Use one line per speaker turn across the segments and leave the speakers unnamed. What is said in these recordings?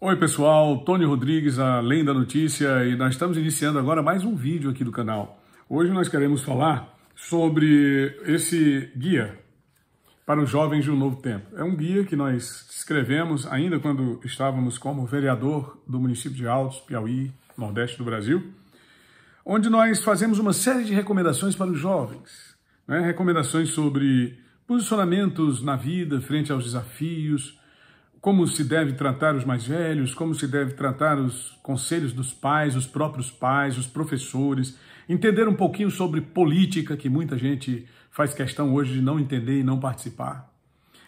Oi pessoal, Tony Rodrigues, além da notícia, e nós estamos iniciando agora mais um vídeo aqui do canal. Hoje nós queremos falar sobre esse guia para os jovens de um novo tempo. É um guia que nós escrevemos ainda quando estávamos como vereador do município de Altos, Piauí, Nordeste do Brasil, onde nós fazemos uma série de recomendações para os jovens, né? recomendações sobre posicionamentos na vida, frente aos desafios, como se deve tratar os mais velhos, como se deve tratar os conselhos dos pais, os próprios pais, os professores, entender um pouquinho sobre política, que muita gente faz questão hoje de não entender e não participar.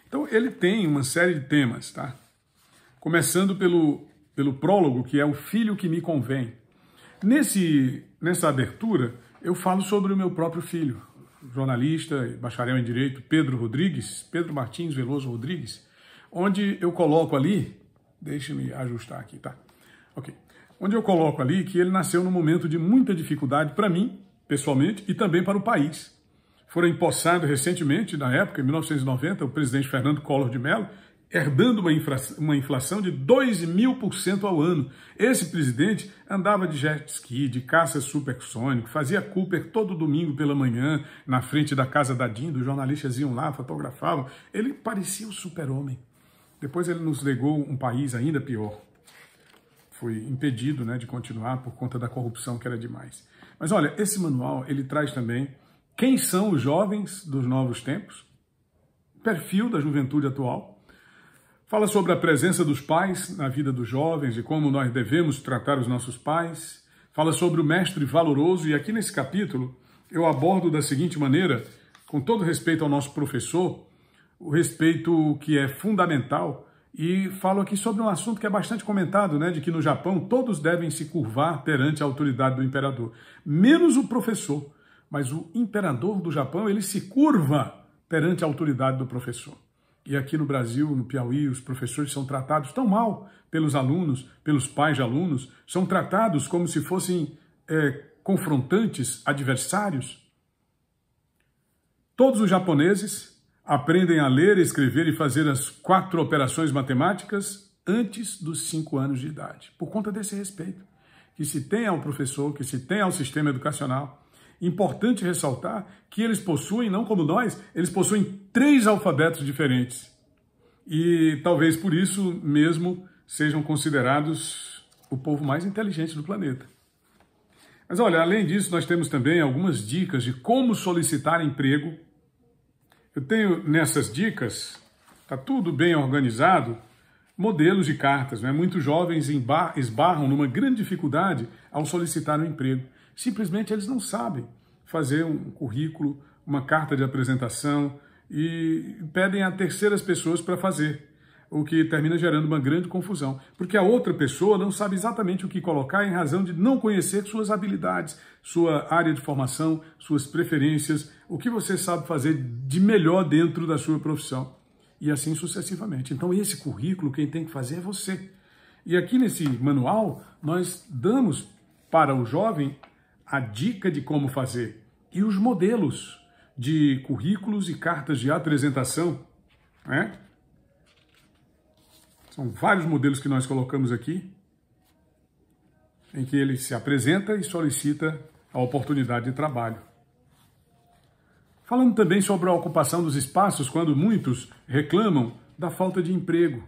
Então, ele tem uma série de temas, tá? Começando pelo, pelo prólogo, que é o filho que me convém. Nesse, nessa abertura, eu falo sobre o meu próprio filho, jornalista, bacharel em direito, Pedro Rodrigues, Pedro Martins Veloso Rodrigues, onde eu coloco ali, deixe-me ajustar aqui, tá? Ok. Onde eu coloco ali que ele nasceu num momento de muita dificuldade para mim, pessoalmente, e também para o país. Foram empossados recentemente, na época, em 1990, o presidente Fernando Collor de Mello, herdando uma, uma inflação de 2 mil por cento ao ano. Esse presidente andava de jet ski, de caça supersônico, fazia Cooper todo domingo pela manhã, na frente da casa da Dindo, os jornalistas iam lá, fotografavam. Ele parecia um super-homem. Depois ele nos legou um país ainda pior. Foi impedido né, de continuar por conta da corrupção que era demais. Mas olha, esse manual ele traz também quem são os jovens dos novos tempos, perfil da juventude atual, fala sobre a presença dos pais na vida dos jovens e como nós devemos tratar os nossos pais, fala sobre o mestre valoroso e aqui nesse capítulo eu abordo da seguinte maneira, com todo respeito ao nosso professor, o respeito que é fundamental e falo aqui sobre um assunto que é bastante comentado, né, de que no Japão todos devem se curvar perante a autoridade do imperador, menos o professor. Mas o imperador do Japão, ele se curva perante a autoridade do professor. E aqui no Brasil, no Piauí, os professores são tratados tão mal pelos alunos, pelos pais de alunos, são tratados como se fossem é, confrontantes, adversários. Todos os japoneses aprendem a ler, escrever e fazer as quatro operações matemáticas antes dos cinco anos de idade, por conta desse respeito que se tem ao professor, que se tem ao sistema educacional. Importante ressaltar que eles possuem, não como nós, eles possuem três alfabetos diferentes. E talvez por isso mesmo sejam considerados o povo mais inteligente do planeta. Mas olha, além disso, nós temos também algumas dicas de como solicitar emprego eu tenho nessas dicas, está tudo bem organizado, modelos de cartas. Né? Muitos jovens esbarram numa grande dificuldade ao solicitar um emprego. Simplesmente eles não sabem fazer um currículo, uma carta de apresentação e pedem a terceiras pessoas para fazer o que termina gerando uma grande confusão, porque a outra pessoa não sabe exatamente o que colocar em razão de não conhecer suas habilidades, sua área de formação, suas preferências, o que você sabe fazer de melhor dentro da sua profissão e assim sucessivamente. Então, esse currículo quem tem que fazer é você. E aqui nesse manual nós damos para o jovem a dica de como fazer e os modelos de currículos e cartas de apresentação, né? São vários modelos que nós colocamos aqui, em que ele se apresenta e solicita a oportunidade de trabalho. Falando também sobre a ocupação dos espaços, quando muitos reclamam da falta de emprego.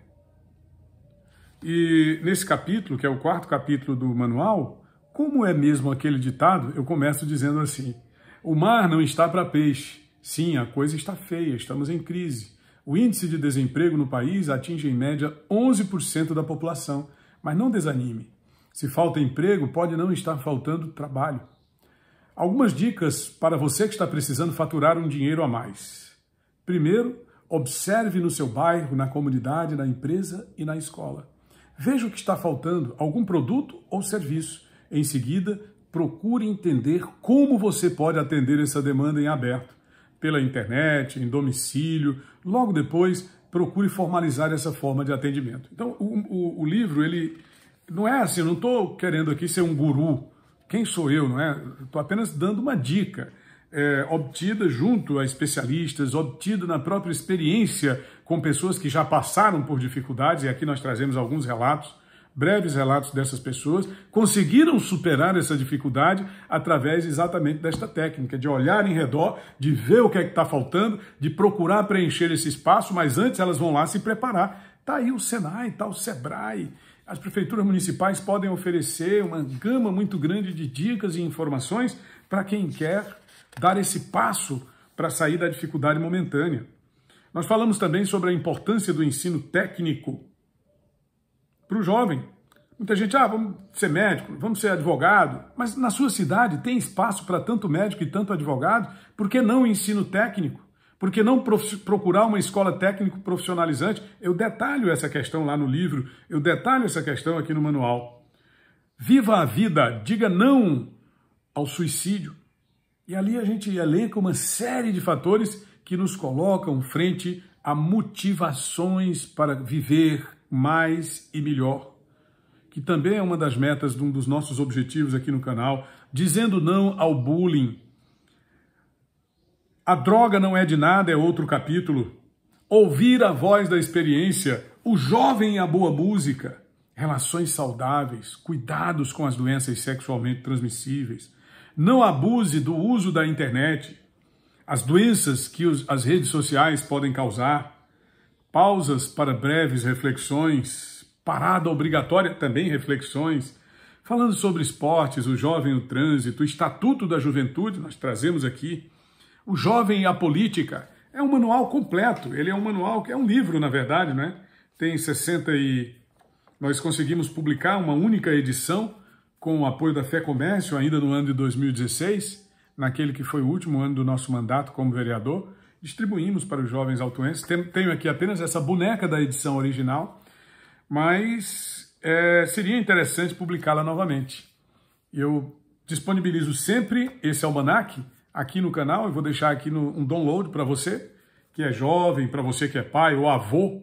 E nesse capítulo, que é o quarto capítulo do manual, como é mesmo aquele ditado, eu começo dizendo assim: o mar não está para peixe. Sim, a coisa está feia, estamos em crise. O índice de desemprego no país atinge em média 11% da população, mas não desanime. Se falta emprego, pode não estar faltando trabalho. Algumas dicas para você que está precisando faturar um dinheiro a mais. Primeiro, observe no seu bairro, na comunidade, na empresa e na escola. Veja o que está faltando, algum produto ou serviço. Em seguida, procure entender como você pode atender essa demanda em aberto pela internet, em domicílio. Logo depois, procure formalizar essa forma de atendimento. Então, o, o, o livro, ele não é assim, não estou querendo aqui ser um guru. Quem sou eu, não é? Estou apenas dando uma dica. É, obtida junto a especialistas, obtida na própria experiência com pessoas que já passaram por dificuldades, e aqui nós trazemos alguns relatos breves relatos dessas pessoas, conseguiram superar essa dificuldade através exatamente desta técnica, de olhar em redor, de ver o que é que está faltando, de procurar preencher esse espaço, mas antes elas vão lá se preparar. Está aí o Senai, está o Sebrae. As prefeituras municipais podem oferecer uma gama muito grande de dicas e informações para quem quer dar esse passo para sair da dificuldade momentânea. Nós falamos também sobre a importância do ensino técnico para o jovem. Muita gente, ah, vamos ser médico, vamos ser advogado. Mas na sua cidade tem espaço para tanto médico e tanto advogado? Por que não ensino técnico? Por que não procurar uma escola técnico profissionalizante? Eu detalho essa questão lá no livro, eu detalho essa questão aqui no manual. Viva a vida, diga não ao suicídio. E ali a gente elenca uma série de fatores que nos colocam frente a motivações para viver, mais e melhor, que também é uma das metas de um dos nossos objetivos aqui no canal, dizendo não ao bullying. A droga não é de nada é outro capítulo. Ouvir a voz da experiência, o jovem e a boa música, relações saudáveis, cuidados com as doenças sexualmente transmissíveis. Não abuse do uso da internet, as doenças que os, as redes sociais podem causar pausas para breves reflexões, parada obrigatória, também reflexões, falando sobre esportes, o jovem, o trânsito, o estatuto da juventude, nós trazemos aqui, o jovem e a política. É um manual completo, ele é um manual que é um livro, na verdade, né? Tem 60 e nós conseguimos publicar uma única edição com o apoio da Fé Comércio ainda no ano de 2016, naquele que foi o último ano do nosso mandato como vereador distribuímos para os jovens autuenses. Tenho aqui apenas essa boneca da edição original, mas é, seria interessante publicá-la novamente. Eu disponibilizo sempre esse almanac aqui no canal, eu vou deixar aqui no, um download para você que é jovem, para você que é pai ou avô,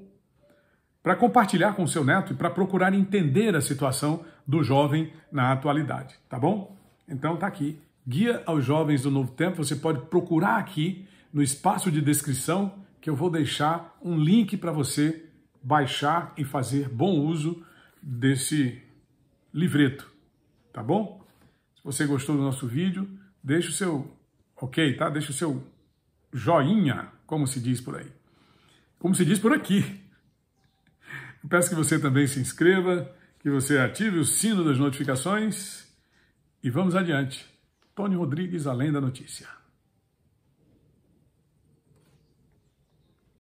para compartilhar com seu neto e para procurar entender a situação do jovem na atualidade, tá bom? Então tá aqui, Guia aos Jovens do Novo Tempo, você pode procurar aqui no espaço de descrição que eu vou deixar um link para você baixar e fazer bom uso desse livreto, tá bom? Se você gostou do nosso vídeo, deixa o seu ok, tá? Deixa o seu joinha, como se diz por aí. Como se diz por aqui. Eu peço que você também se inscreva, que você ative o sino das notificações e vamos adiante. Tony Rodrigues, Além da Notícia.